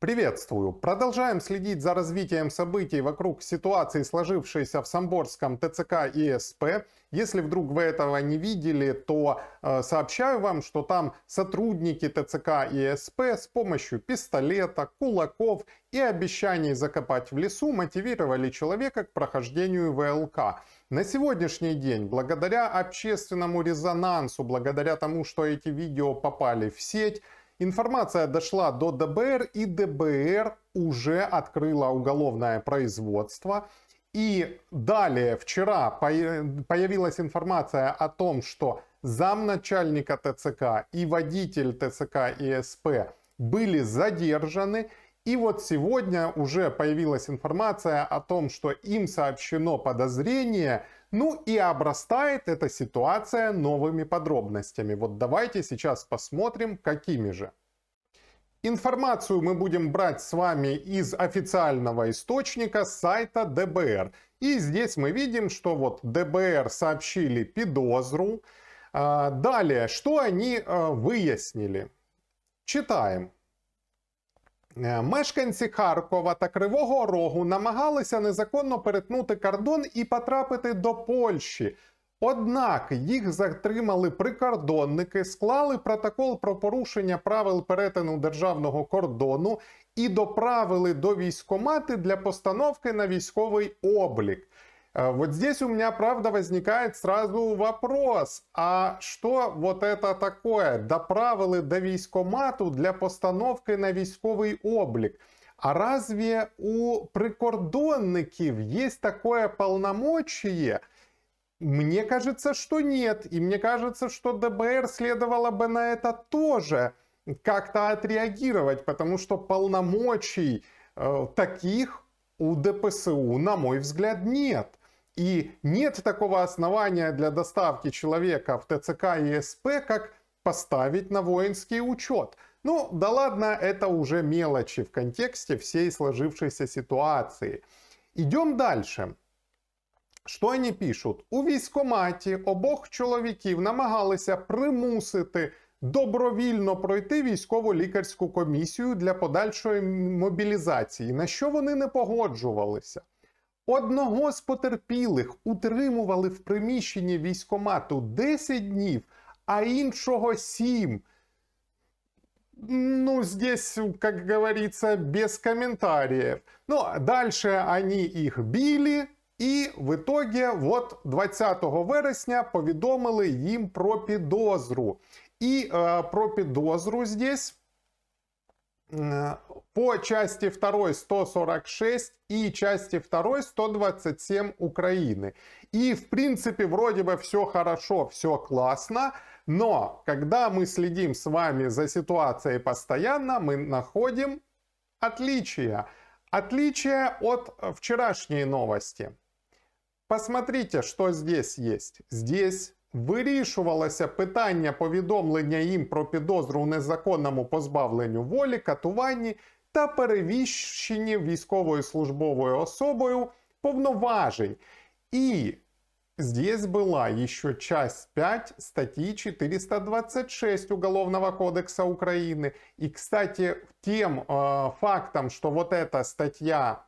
Приветствую! Продолжаем следить за развитием событий вокруг ситуации, сложившейся в Самборском ТЦК и СП. Если вдруг вы этого не видели, то э, сообщаю вам, что там сотрудники ТЦК и СП с помощью пистолета, кулаков и обещаний закопать в лесу мотивировали человека к прохождению ВЛК. На сегодняшний день, благодаря общественному резонансу, благодаря тому, что эти видео попали в сеть, Информация дошла до ДБР, и ДБР уже открыла уголовное производство. И далее, вчера появилась информация о том, что замначальника ТЦК и водитель ТЦК и СП были задержаны. И вот сегодня уже появилась информация о том, что им сообщено подозрение – ну и обрастает эта ситуация новыми подробностями. Вот давайте сейчас посмотрим, какими же. Информацию мы будем брать с вами из официального источника сайта ДБР. И здесь мы видим, что вот ДБР сообщили Пидозру. А, далее, что они а, выяснили? Читаем. Е, мешканці Харкова та Кривого Рогу намагалися незаконно перетнути кордон і потрапити до Польщі. Однак їх затримали прикордонники, склали протокол про порушення правил перетину державного кордону і доправили до військомати для постановки на військовий облік. А вот здесь у меня, правда, возникает сразу вопрос, а что вот это такое? правилы до військомату для постановки на військовий облик? А разве у прикордонников есть такое полномочие? Мне кажется, что нет. И мне кажется, что ДБР следовало бы на это тоже как-то отреагировать, потому что полномочий э, таких у ДПСУ, на мой взгляд, нет. И нет такого основания для доставки человека в ТЦК и СП, как поставить на воинский учет. Ну да ладно, это уже мелочи в контексте всей сложившейся ситуации. Идем дальше. Що вони пишуть? У військоматі обох чоловіків намагалися примусити добровільно пройти військово лікарську комісію для подальшої мобілізації, на що вони не погоджувалися. Одного з потерпілих утримували в приміщенні військомату 10 днів, а іншого 7. Ну, здесь, як говориться, без комментариев. Ну, далі вони їх били, і в ітогі, от 20 вересня, повідомили їм про підозру. І е, про підозру здесь Э, по части 2 146 и части 2 127 Украины. И в принципе вроде бы все хорошо, все классно, но когда мы следим с вами за ситуацией постоянно, мы находим отличия. Отличие от э, вчерашней новости. Посмотрите, что здесь есть. Здесь Вирішувалося питання повідомлення їм про підозру у незаконному позбавленню волі, катуванні та перевіщенні військовою службовою особою повноважень. І здесь была еще часть 5 статті 426 Уголовного кодексу України. І, кстати, тим э, фактом, що вот эта статья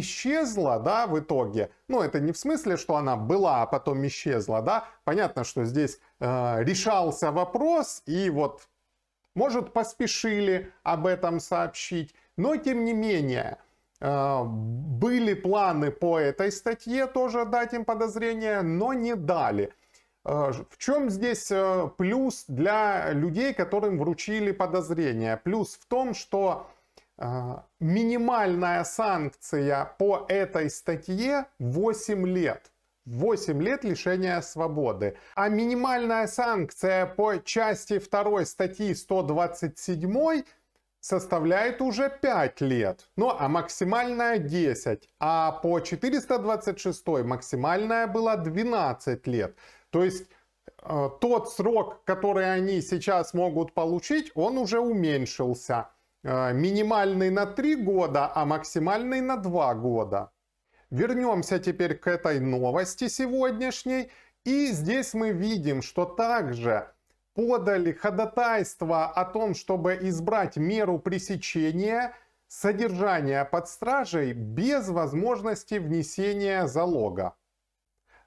исчезла, да, в итоге, ну, это не в смысле, что она была, а потом исчезла, да, понятно, что здесь э, решался вопрос, и вот, может, поспешили об этом сообщить, но, тем не менее, э, были планы по этой статье тоже дать им подозрения, но не дали. Э, в чем здесь э, плюс для людей, которым вручили подозрения? Плюс в том, что а, минимальная санкция по этой статье 8 лет. 8 лет лишения свободы. А минимальная санкция по части 2 статьи 127 составляет уже 5 лет. Ну а максимальная 10. А по 426 максимальная была 12 лет. То есть э, тот срок, который они сейчас могут получить, он уже уменьшился. Э, минимальный на 3 года, а максимальный на 2 года. Вернемся теперь к этой новости сегодняшней. И здесь мы видим, что также подали ходатайство о том, чтобы избрать меру пресечения содержания под стражей без возможности внесения залога.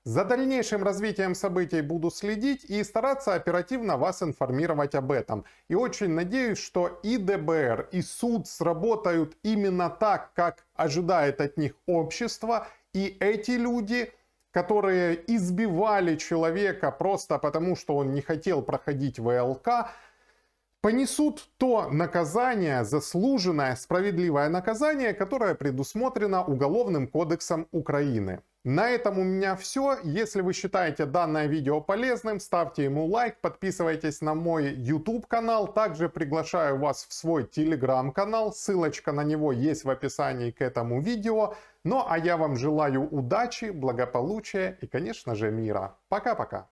За дальнейшим развитием событий буду следить и стараться оперативно вас информировать об этом. И очень надеюсь, что и ДБР, и суд сработают именно так, как ожидает от них общество, и эти люди которые избивали человека просто потому, что он не хотел проходить ВЛК, понесут то наказание, заслуженное, справедливое наказание, которое предусмотрено Уголовным кодексом Украины. На этом у меня все. Если вы считаете данное видео полезным, ставьте ему лайк, подписывайтесь на мой YouTube канал. Также приглашаю вас в свой Telegram канал. Ссылочка на него есть в описании к этому видео. Ну а я вам желаю удачи, благополучия и, конечно же, мира. Пока-пока.